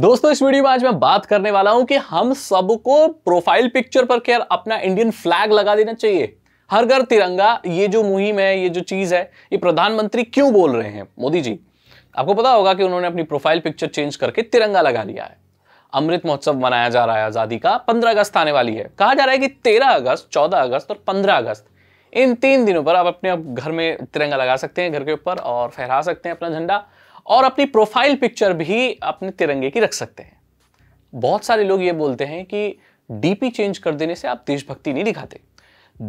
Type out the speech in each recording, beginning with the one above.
दोस्तों इस वीडियो में आज मैं बात करने वाला हूं कि हम सबको प्रोफाइल पिक्चर पर क्या अपना इंडियन फ्लैग लगा देना चाहिए हर घर तिरंगा ये जो मुहिम है ये जो चीज है ये प्रधानमंत्री क्यों बोल रहे हैं मोदी जी आपको पता होगा कि उन्होंने अपनी प्रोफाइल पिक्चर चेंज करके तिरंगा लगा लिया है अमृत महोत्सव मनाया जा रहा है आज़ादी का पंद्रह अगस्त आने वाली है कहा जा रहा है कि तेरह अगस्त चौदह अगस्त और पंद्रह अगस्त इन तीन दिनों पर आप अपने घर में तिरंगा लगा सकते हैं घर के ऊपर और फहरा सकते हैं अपना झंडा और अपनी प्रोफाइल पिक्चर भी अपने तिरंगे की रख सकते हैं बहुत सारे लोग ये बोलते हैं कि डीपी चेंज कर देने से आप देशभक्ति नहीं दिखाते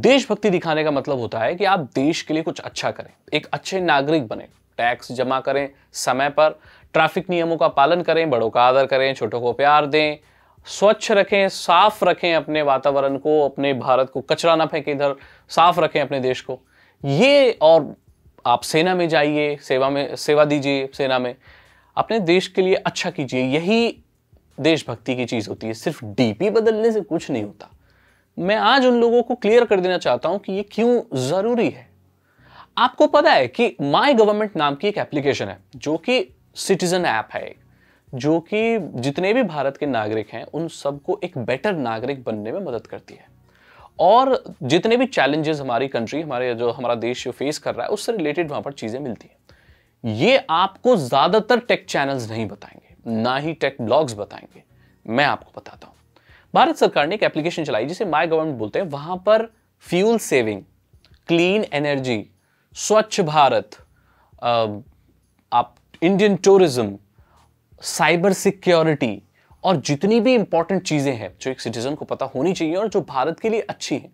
देशभक्ति दिखाने का मतलब होता है कि आप देश के लिए कुछ अच्छा करें एक अच्छे नागरिक बने टैक्स जमा करें समय पर ट्रैफिक नियमों का पालन करें बड़ों का आदर करें छोटों को प्यार दें स्वच्छ रखें साफ रखें अपने वातावरण को अपने भारत को कचरा ना फेंकें इधर साफ रखें अपने देश को ये और आप सेना में जाइए सेवा में सेवा दीजिए सेना में अपने देश के लिए अच्छा कीजिए यही देशभक्ति की चीज़ होती है सिर्फ डीपी बदलने से कुछ नहीं होता मैं आज उन लोगों को क्लियर कर देना चाहता हूं कि ये क्यों ज़रूरी है आपको पता है कि माई गवर्नमेंट नाम की एक एप्लीकेशन है जो कि सिटीजन ऐप है जो कि जितने भी भारत के नागरिक हैं उन सबको एक बेटर नागरिक बनने में मदद करती है और जितने भी चैलेंजेस हमारी कंट्री हमारे जो हमारा देश जो फेस कर रहा है उससे रिलेटेड वहां पर चीज़ें मिलती हैं ये आपको ज़्यादातर टेक चैनल्स नहीं बताएंगे ना ही टेक ब्लॉग्स बताएंगे मैं आपको बताता हूं भारत सरकार ने एक एप्लीकेशन चलाई जिसे माई गवर्नमेंट बोलते हैं वहां पर फ्यूल सेविंग क्लीन एनर्जी स्वच्छ भारत आप इंडियन टूरिज्म साइबर सिक्योरिटी और जितनी भी इंपॉर्टेंट चीज़ें हैं जो एक सिटीजन को पता होनी चाहिए और जो भारत के लिए अच्छी हैं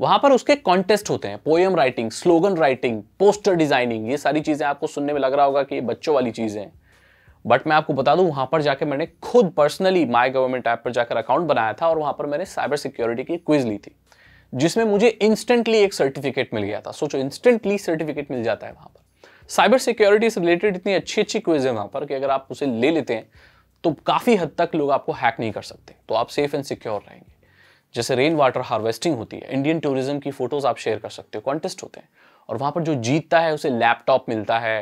वहां पर उसके कॉन्टेस्ट होते हैं poem writing slogan writing poster designing ये सारी चीज़ें आपको सुनने में लग रहा होगा कि ये बच्चों वाली चीज़ें हैं बट मैं आपको बता दूं वहां पर जाके मैंने खुद पर्सनली माई गवर्नमेंट ऐप पर जाकर अकाउंट बनाया था और वहां पर मैंने साइबर सिक्योरिटी की क्विज ली थी जिसमें मुझे इंस्टेंटली एक सर्टिफिकेट मिल गया था सोचो इंस्टेंटली सर्टिफिकेट मिल जाता है वहां पर साइबर सिक्योरिटी से रिलेटेड इतनी अच्छी अच्छी क्विज है वहां पर कि अगर आप उसे ले लेते हैं तो काफ़ी हद तक लोग आपको हैक नहीं कर सकते तो आप सेफ एंड सिक्योर रहेंगे जैसे रेन वाटर हार्वेस्टिंग होती है इंडियन टूरिज्म की फोटोज़ आप शेयर कर सकते हो कॉन्टेस्ट होते हैं और वहाँ पर जो जीतता है उसे लैपटॉप मिलता है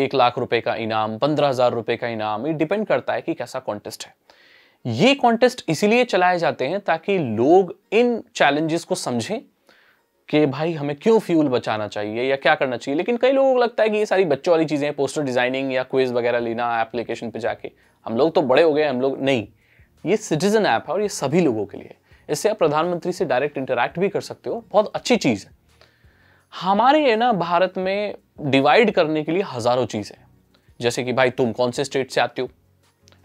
एक लाख रुपए का इनाम पंद्रह हज़ार रुपये का इनाम ये डिपेंड करता है कि कैसा कॉन्टेस्ट है ये कॉन्टेस्ट इसीलिए चलाए जाते हैं ताकि लोग इन चैलेंजेस को समझें कि भाई हमें क्यों फ्यूल बचाना चाहिए या क्या करना चाहिए लेकिन कई लोगों को लगता है कि ये सारी बच्चों वाली चीज़ें पोस्टर डिज़ाइनिंग या क्विज वगैरह लेना एप्लीकेशन पे जाके हम लोग तो बड़े हो गए हम लोग नहीं ये सिटीजन ऐप है और ये सभी लोगों के लिए इससे आप प्रधानमंत्री से डायरेक्ट इंटरेक्ट भी कर सकते हो बहुत अच्छी चीज़ है हमारे ना भारत में डिवाइड करने के लिए हज़ारों चीज है जैसे कि भाई तुम कौन से स्टेट से आते हो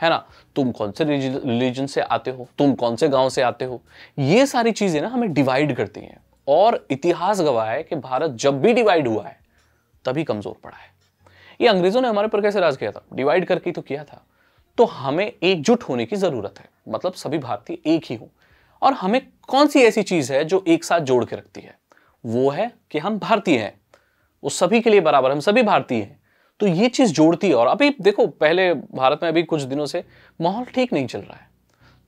है ना तुम कौन से रिलीजन से आते हो तुम कौन से गांव से आते हो ये सारी चीज़ें ना हमें डिवाइड करती हैं और इतिहास गवाह है कि भारत जब भी डिवाइड हुआ है तभी कमज़ोर पड़ा है ये अंग्रेज़ों ने हमारे पर कैसे राज किया था डिवाइड करके तो किया था तो हमें एकजुट होने की ज़रूरत है मतलब सभी भारतीय एक ही हो और हमें कौन सी ऐसी चीज़ है जो एक साथ जोड़ के रखती है वो है कि हम भारतीय हैं वो सभी के लिए बराबर हम सभी भारतीय हैं तो ये चीज़ जोड़ती है और अभी देखो पहले भारत में अभी कुछ दिनों से माहौल ठीक नहीं चल रहा है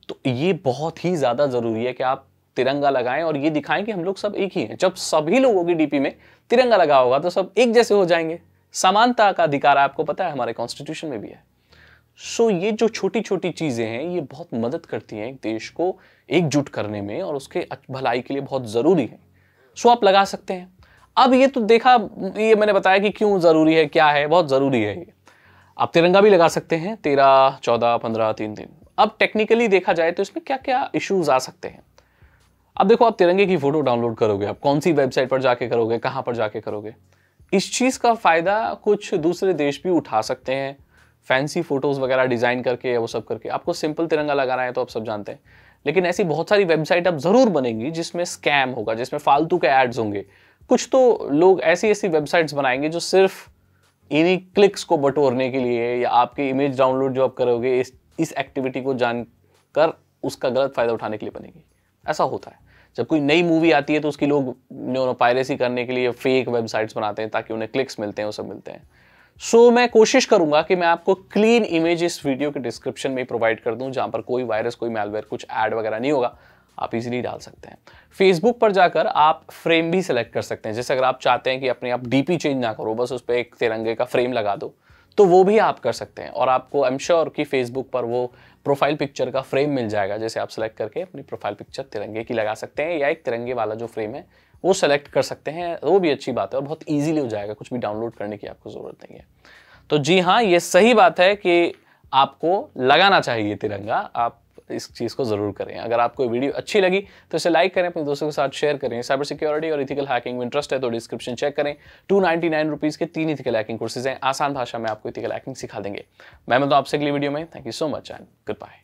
तो ये बहुत ही ज़्यादा ज़रूरी है कि आप तिरंगा लगाएं और ये दिखाएं कि हम लोग सब एक ही हैं जब सभी लोगों की डीपी में तिरंगा लगा होगा तो सब एक जैसे हो जाएंगे समानता का अधिकार आपको पता है हमारे कॉन्स्टिट्यूशन में भी है सो ये जो छोटी छोटी चीज़ें हैं ये बहुत मदद करती हैं एक देश को एकजुट करने में और उसके भलाई के लिए बहुत ज़रूरी है सो आप लगा सकते हैं अब ये तो देखा ये मैंने बताया कि क्यों ज़रूरी है क्या है बहुत ज़रूरी है ये आप तिरंगा भी लगा सकते हैं तेरह चौदह पंद्रह तीन दिन अब टेक्निकली देखा जाए तो इसमें क्या क्या इश्यूज आ सकते हैं अब देखो आप तिरंगे की फ़ोटो डाउनलोड करोगे आप कौन सी वेबसाइट पर जाके करोगे कहाँ पर जाके करोगे इस चीज़ का फ़ायदा कुछ दूसरे देश भी उठा सकते हैं फैंसी फोटोज़ वगैरह डिज़ाइन करके वो सब करके आपको सिंपल तिरंगा लगाना है तो आप सब जानते हैं लेकिन ऐसी बहुत सारी वेबसाइट अब ज़रूर बनेंगी जिसमें स्कैम होगा जिसमें फालतू के एड्स होंगे कुछ तो लोग ऐसी ऐसी वेबसाइट्स बनाएंगे जो सिर्फ इन्हीं क्लिक्स को बटोरने के लिए या आपकी इमेज डाउनलोड जो आप करोगे इस इस एक्टिविटी को जानकर उसका गलत फ़ायदा उठाने के लिए बनेगी ऐसा होता है जब कोई नई मूवी आती है तो उसकी लोग पायरेसी करने के लिए फेक वेबसाइट्स बनाते हैं ताकि उन्हें क्लिक्स मिलते हैं वो सब मिलते हैं सो so, मैं कोशिश करूंगा कि मैं आपको क्लीन इमेज इस वीडियो के डिस्क्रिप्शन में प्रोवाइड कर दूं जहां पर कोई वायरस कोई मेलवेयर कुछ ऐड वगैरह नहीं होगा आप इजीली डाल सकते हैं फेसबुक पर जाकर आप फ्रेम भी सिलेक्ट कर सकते हैं जैसे अगर आप चाहते हैं कि अपने आप डीपी चेंज ना करो बस उस पर एक तिरंगे का फ्रेम लगा दो तो वो भी आप कर सकते हैं और आपको आई एम श्योर कि फेसबुक पर वो प्रोफाइल पिक्चर का फ्रेम मिल जाएगा जैसे आप सेलेक्ट करके अपनी प्रोफाइल पिक्चर तिरंगे की लगा सकते हैं या एक तिरंगे वाला जो फ्रेम है वो सेलेक्ट कर सकते हैं वो भी अच्छी बात है और बहुत ईजिली हो जाएगा कुछ भी डाउनलोड करने की आपको ज़रूरत नहीं है तो जी हाँ ये सही बात है कि आपको लगाना चाहिए तिरंगा आप इस चीज़ को ज़रूर करें अगर आपको वीडियो अच्छी लगी तो इसे लाइक करें अपने दोस्तों के साथ शेयर करें साइबर सिक्योरिटी और इथिकल हैकिंग में इंटरेस्ट है तो डिस्क्रिप्शन चेक करें टू नाइन्टी नाइन रुपीज़ के तीन इथिकल हैकिंग कोर्सेज हैं आसान भाषा में आपको इथिकल हैकिंग सिखा देंगे मैं मिलता हूँ आपसे अगली वीडियो में thank you so much and good bye